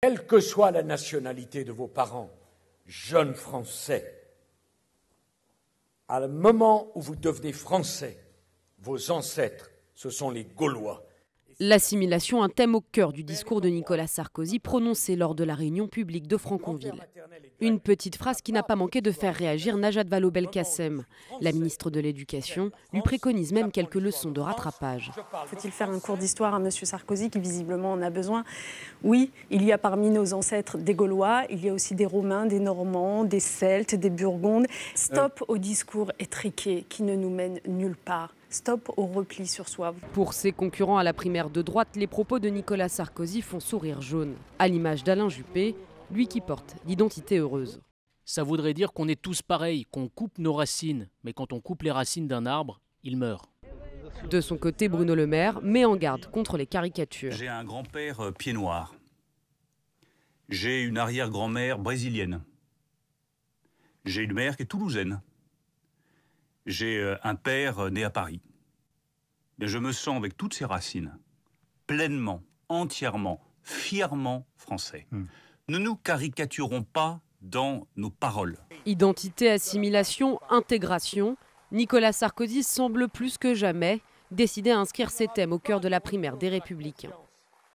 Quelle que soit la nationalité de vos parents, jeunes Français, à le moment où vous devenez Français, vos ancêtres, ce sont les Gaulois. L'assimilation, un thème au cœur du discours de Nicolas Sarkozy prononcé lors de la réunion publique de Franconville. Une petite phrase qui n'a pas manqué de faire réagir Najat Vallaud-Belkacem. La ministre de l'Éducation lui préconise même quelques leçons de rattrapage. Faut-il faire un cours d'histoire à M. Sarkozy qui visiblement en a besoin Oui, il y a parmi nos ancêtres des Gaulois, il y a aussi des Romains, des Normands, des Celtes, des Burgondes. Stop euh. au discours étriqué qui ne nous mène nulle part. Stop au repli sur soi. Pour ses concurrents à la primaire de droite, les propos de Nicolas Sarkozy font sourire jaune, à l'image d'Alain Juppé, lui qui porte l'identité heureuse. Ça voudrait dire qu'on est tous pareils, qu'on coupe nos racines, mais quand on coupe les racines d'un arbre, il meurt. De son côté, Bruno Le Maire met en garde contre les caricatures. J'ai un grand-père euh, pied noir. J'ai une arrière-grand-mère brésilienne. J'ai une mère qui est toulousaine. J'ai euh, un père euh, né à Paris. je me sens, avec toutes ses racines, pleinement, entièrement, fièrement français. Hmm. Ne nous caricaturons pas dans nos paroles. Identité, assimilation, intégration, Nicolas Sarkozy semble plus que jamais décidé à inscrire ces thèmes au cœur de la primaire des Républicains.